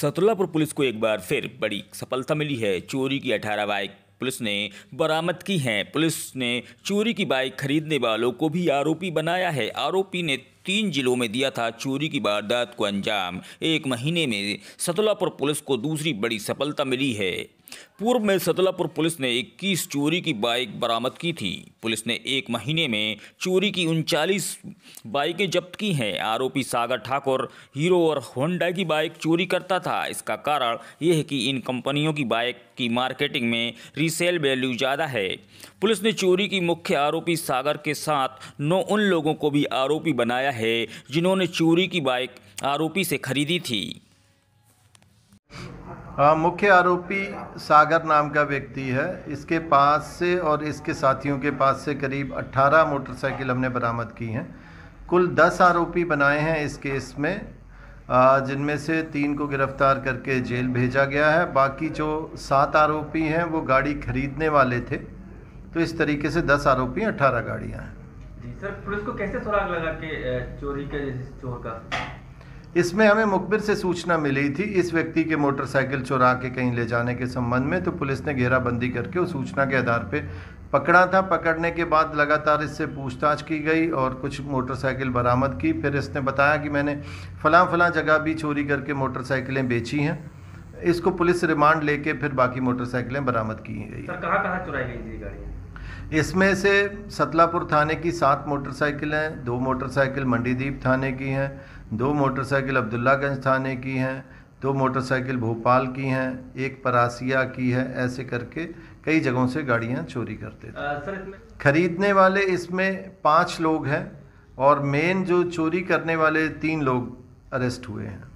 सतुल्लापुर police को एक बार फिर बड़ी सफलता मिली है चोरी की अठारह बाइक पुलिस ने बरामद की हैं पुलिस ने चोरी की बाइक खरीदने वालों को भी आरोपी बनाया है आरोपी ने तीन जिलों में दिया था चोरी की वारदात को अंजाम एक महीने में सतुल्लापुर पुलिस को दूसरी बड़ी सफलता मिली है पूर्व में सतलापुर पुलिस ने 21 चोरी की बाइक बरामद की थी पुलिस ने एक महीने में चोरी की उनचालीस बाइकें जब्त की हैं आरोपी सागर ठाकुर हीरो और होंडा की बाइक चोरी करता था इसका कारण यह है कि इन कंपनियों की बाइक की मार्केटिंग में रीसेल वैल्यू ज़्यादा है पुलिस ने चोरी की मुख्य आरोपी सागर के साथ नौ उन लोगों को भी आरोपी बनाया है जिन्होंने चोरी की बाइक आरोपी से खरीदी थी हाँ, मुख्य आरोपी सागर नाम का व्यक्ति है इसके पास से और इसके साथियों के पास से करीब 18 मोटरसाइकिल हमने बरामद की हैं कुल 10 आरोपी बनाए हैं इस केस में जिनमें से तीन को गिरफ्तार करके जेल भेजा गया है बाकी जो सात आरोपी हैं वो गाड़ी खरीदने वाले थे तो इस तरीके से 10 आरोपी 18 गाड़ियां हैं जी सर पुलिस को कैसे सुराग लगा के चोरी के चोर का इसमें हमें मुखबिर से सूचना मिली थी इस व्यक्ति के मोटरसाइकिल चुरा के कहीं ले जाने के संबंध में तो पुलिस ने घेराबंदी करके उस सूचना के आधार पर पकड़ा था पकड़ने के बाद लगातार इससे पूछताछ की गई और कुछ मोटरसाइकिल बरामद की फिर इसने बताया कि मैंने फलां फलां जगह भी चोरी करके मोटरसाइकिलें बेची हैं इसको पुलिस रिमांड लेके फिर बाकी मोटरसाइकिलें बरामद की गई कहाँ कहाँ चुराई गई थी गाड़ियाँ इसमें से सतलापुर थाने की सात मोटरसाइकिल हैं दो मोटरसाइकिल मंडीदीप थाने की हैं दो मोटरसाइकिल अब्दुल्लागंज थाने की हैं दो मोटरसाइकिल भोपाल की हैं एक परासिया की है ऐसे करके कई जगहों से गाड़ियां चोरी करते थे खरीदने वाले इसमें पाँच लोग हैं और मेन जो चोरी करने वाले तीन लोग अरेस्ट हुए हैं